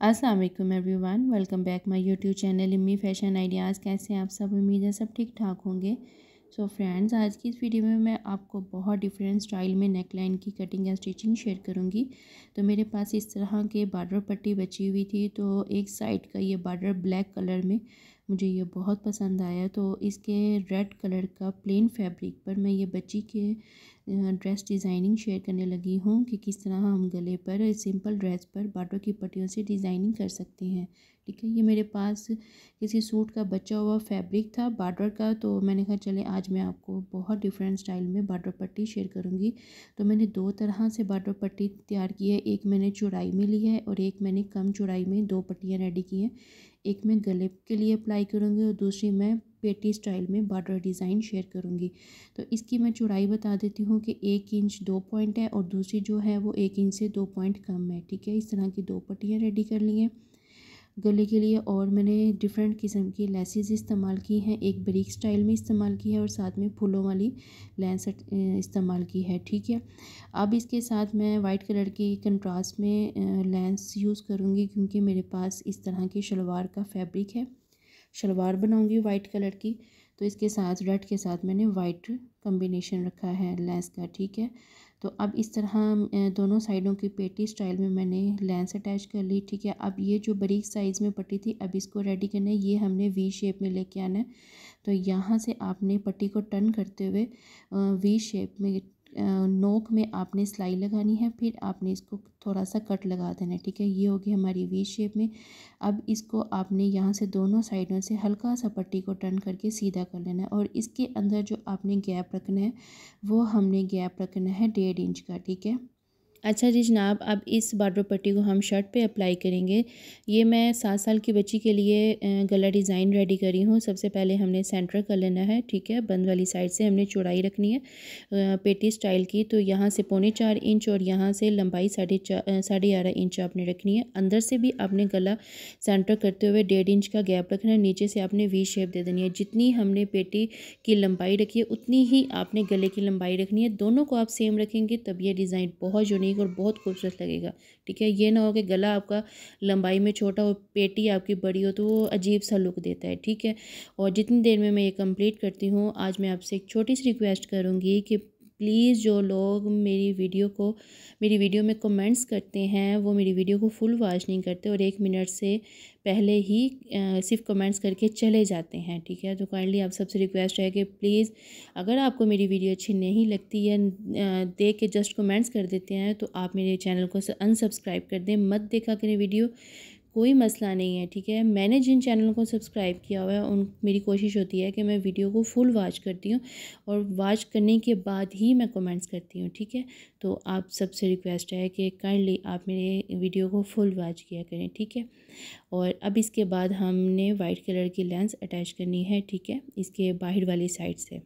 Aslam everyone welcome back my YouTube channel Immi fashion ideas कैसे हैं आप सब उम्मीद है सब ठीक ठाक होंगे सो so फ्रेंड्स आज की इस वीडियो में मैं आपको बहुत डिफरेंट स्टाइल में नेक लाइन की कटिंग या स्टिचिंग शेयर करूंगी तो मेरे पास इस तरह के बार्डर पट्टी बची हुई थी तो एक साइड का ये बार्डर ब्लैक कलर में मुझे ये बहुत पसंद आया तो इसके रेड कलर का प्लेन फैब्रिक पर मैं ये बच्ची के ड्रेस डिज़ाइनिंग शेयर करने लगी हूँ कि किस तरह हम गले पर सिंपल ड्रेस पर बाटों की पट्टियों से डिज़ाइनिंग कर सकते हैं ठीक है ये मेरे पास किसी सूट का बचा हुआ फैब्रिक था बार्डर का तो मैंने कहा चले आज मैं आपको बहुत डिफरेंट स्टाइल में बार्डर पट्टी शेयर करूँगी तो मैंने दो तरह से बार्डर पट्टी तैयार की है एक मैंने चौड़ाई में ली है और एक मैंने कम चौड़ाई में दो पट्टियाँ रेडी की हैं एक मैं गले के लिए अप्लाई करूँगी और दूसरी मैं पेटी स्टाइल में बॉर्डर डिज़ाइन शेयर करूँगी तो इसकी मैं चौड़ाई बता देती हूँ कि एक इंच दो पॉइंट है और दूसरी जो है वो एक इंच से दो पॉइंट कम है ठीक है इस तरह की दो पट्टियाँ रेडी कर ली हैं गले के लिए और मैंने डिफ़रेंट किस्म की लेसेज इस्तेमाल की हैं एक ब्रिक स्टाइल में इस्तेमाल की है और साथ में फूलों वाली लेंस इस्तेमाल की है ठीक है अब इसके साथ मैं वाइट कलर की कंट्रास्ट में लेंस यूज़ करूँगी क्योंकि मेरे पास इस तरह की शलवार का फैब्रिक है शलवार बनाऊँगी वाइट कलर की तो इसके साथ रेड के साथ मैंने वाइट कम्बिनेशन रखा है लेंस का ठीक है तो अब इस तरह दोनों साइडों की पेटी स्टाइल में मैंने लेंस अटैच कर ली ठीक है अब ये जो बरीक साइज़ में पट्टी थी अब इसको रेडी करना है ये हमने वी शेप में लेके आना है तो यहाँ से आपने पट्टी को टर्न करते हुए वी शेप में नोक में आपने सिलाई लगानी है फिर आपने इसको थोड़ा सा कट लगा देना है ठीक है ये होगी हमारी वी शेप में अब इसको आपने यहाँ से दोनों साइडों से हल्का सा पट्टी को टर्न करके सीधा कर लेना है और इसके अंदर जो आपने गैप रखना है वो हमने गैप रखना है डेढ़ इंच का ठीक है अच्छा जी जनाब अब इस बार्डर पट्टी को हम शर्ट पे अप्लाई करेंगे ये मैं सात साल की बच्ची के लिए गला डिज़ाइन रेडी करी हूँ सबसे पहले हमने सेंटर कर लेना है ठीक है बंद वाली साइड से हमने चौड़ाई रखनी है पेटी स्टाइल की तो यहाँ से पौने चार इंच और यहाँ से लंबाई साढ़े चार साढ़े ग्यारह इंच आपने रखनी है अंदर से भी आपने गला सेंटर करते हुए डेढ़ इंच का गैप रखना है नीचे से आपने वी शेप दे देनी है जितनी हमने पेटी की लंबाई रखी है उतनी ही आपने गले की लंबाई रखनी है दोनों को आप सेम रखेंगे तब यह डिज़ाइन बहुत यूनिक लगेगा और बहुत खूबसूरत लगेगा ठीक है ये ना हो कि गला आपका लंबाई में छोटा हो पेटी आपकी बड़ी हो तो वो अजीब सा लुक देता है ठीक है और जितनी देर में मैं ये कंप्लीट करती हूँ आज मैं आपसे एक छोटी सी रिक्वेस्ट करूँगी कि प्लीज़ जो लोग मेरी वीडियो को मेरी वीडियो में कमेंट्स करते हैं वो मेरी वीडियो को फुल वॉच नहीं करते और एक मिनट से पहले ही आ, सिर्फ कमेंट्स करके चले जाते हैं ठीक है तो काइंडली आप सबसे रिक्वेस्ट है कि प्लीज़ अगर आपको मेरी वीडियो अच्छी नहीं लगती या देख के जस्ट कमेंट्स कर देते हैं तो आप मेरे चैनल को अनसब्सक्राइब कर दें मत देखा करें वीडियो कोई मसला नहीं है ठीक है मैंने जिन चैनल को सब्सक्राइब किया हुआ है उन मेरी कोशिश होती है कि मैं वीडियो को फुल वॉच करती हूँ और वॉच करने के बाद ही मैं कमेंट्स करती हूँ ठीक है तो आप सबसे रिक्वेस्ट है कि काइंडली आप मेरे वीडियो को फुल वॉच किया करें ठीक है और अब इसके बाद हमने वाइट कलर की लेंस अटैच करनी है ठीक है इसके बाहर वाली साइड से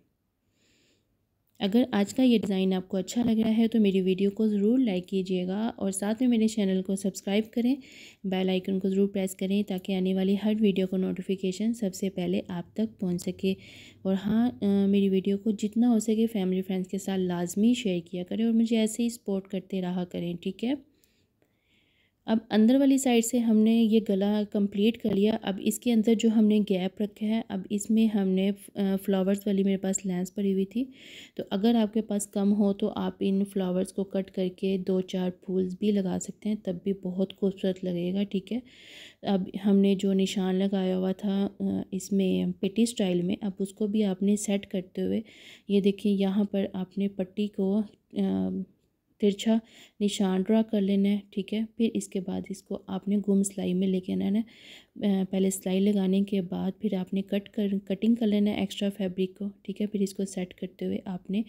अगर आज का ये डिज़ाइन आपको अच्छा लग रहा है तो मेरी वीडियो को ज़रूर लाइक कीजिएगा और साथ में मेरे चैनल को सब्सक्राइब करें बेल आइकन को ज़रूर प्रेस करें ताकि आने वाली हर वीडियो का नोटिफिकेशन सबसे पहले आप तक पहुंच सके और हाँ मेरी वीडियो को जितना हो सके फैमिली फ्रेंड्स के साथ लाजमी शेयर किया करें और मुझे ऐसे ही सपोर्ट करते रहा करें ठीक है अब अंदर वाली साइड से हमने ये गला कंप्लीट कर लिया अब इसके अंदर जो हमने गैप रखा है अब इसमें हमने फ्लावर्स वाली मेरे पास लेंस पड़ी हुई थी तो अगर आपके पास कम हो तो आप इन फ्लावर्स को कट करके दो चार फूल्स भी लगा सकते हैं तब भी बहुत खूबसूरत लगेगा ठीक है अब हमने जो निशान लगाया हुआ था इसमें पिटी स्टाइल में अब उसको भी आपने सेट करते हुए ये देखिए यहाँ पर आपने पट्टी को आ, तिरछा निशान ड्रा कर लेना है ठीक है फिर इसके बाद इसको आपने गुम सिलाई में लेके आना है पहले सिलाई लगाने के बाद फिर आपने कट कर कटिंग कर लेना है एक्स्ट्रा फैब्रिक को ठीक है फिर इसको सेट करते हुए आपने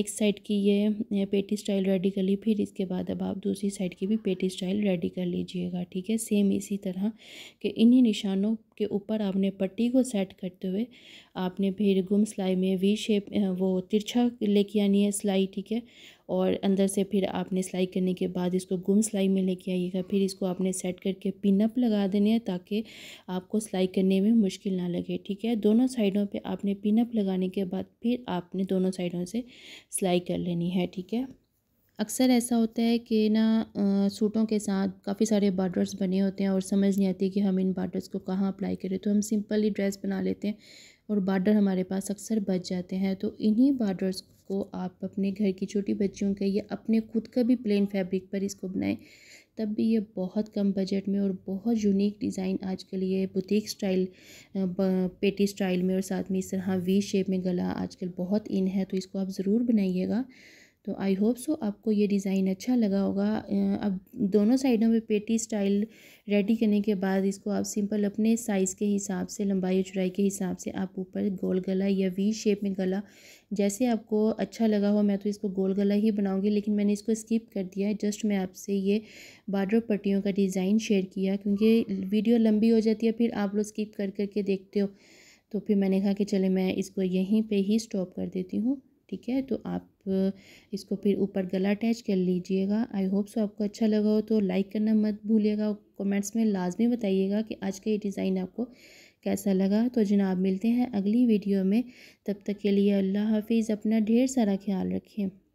एक साइड की ये पेटी स्टाइल रेडी कर ली फिर इसके बाद अब आप दूसरी साइड की भी पेटी स्टाइल रेडी कर लीजिएगा ठीक है सेम इसी तरह के इन्हीं निशानों के ऊपर आपने पट्टी को सेट करते हुए आपने फिर गुम सिलाई में वी शेप वो तिरछा लेके आनी है सिलाई ठीक है और अंदर से फिर आपने सिलाई करने के बाद इसको गुम सिलाई में लेके आइएगा फिर इसको आपने सेट करके पिनअप लगा देने हैं ताकि आपको सिलाई करने में मुश्किल ना लगे ठीक है दोनों साइडों पे आपने पिनअप लगाने के बाद फिर आपने दोनों साइडों से सिलाई कर लेनी है ठीक है अक्सर ऐसा होता है कि ना सूटों के साथ काफ़ी सारे बॉर्डर्स बने होते हैं और समझ नहीं आती कि हम इन बॉर्डर्स को कहाँ अप्लाई करें तो हम सिंपली ड्रेस बना लेते हैं और बॉर्डर हमारे पास अक्सर बच जाते हैं तो इन्हीं बॉर्डर्स को आप अपने घर की छोटी बच्चियों के या अपने खुद का भी प्लेन फैब्रिक पर इसको बनाएं तब भी ये बहुत कम बजट में और बहुत यूनिक डिज़ाइन आजकल ये बुटीक स्टाइल पेटी स्टाइल में और साथ में इस तरह वी शेप में गला आजकल बहुत इन है तो इसको आप ज़रूर बनाइएगा तो आई होप सो आपको ये डिज़ाइन अच्छा लगा होगा अब दोनों साइडों पे पेटी स्टाइल रेडी करने के बाद इसको आप सिंपल अपने साइज़ के हिसाब से लंबाई चुराई के हिसाब से आप ऊपर गोल गला या वी शेप में गला जैसे आपको अच्छा लगा हो मैं तो इसको गोल गला ही बनाऊंगी लेकिन मैंने इसको स्किप कर दिया है जस्ट मैं आपसे ये बार्डर पट्टियों का डिज़ाइन शेयर किया क्योंकि वीडियो लंबी हो जाती है फिर आप लोग स्किप कर करके देखते हो तो फिर मैंने कहा कि चले मैं इसको यहीं पर ही स्टॉप कर देती हूँ ठीक है तो आप इसको फिर ऊपर गला अटैच कर लीजिएगा आई होप सो आपको अच्छा लगा हो तो लाइक करना मत भूलिएगा कमेंट्स में लाजमी बताइएगा कि आज का ये डिज़ाइन आपको कैसा लगा तो जनाब मिलते हैं अगली वीडियो में तब तक के लिए अल्लाह हाफिज़ अपना ढेर सारा ख्याल रखें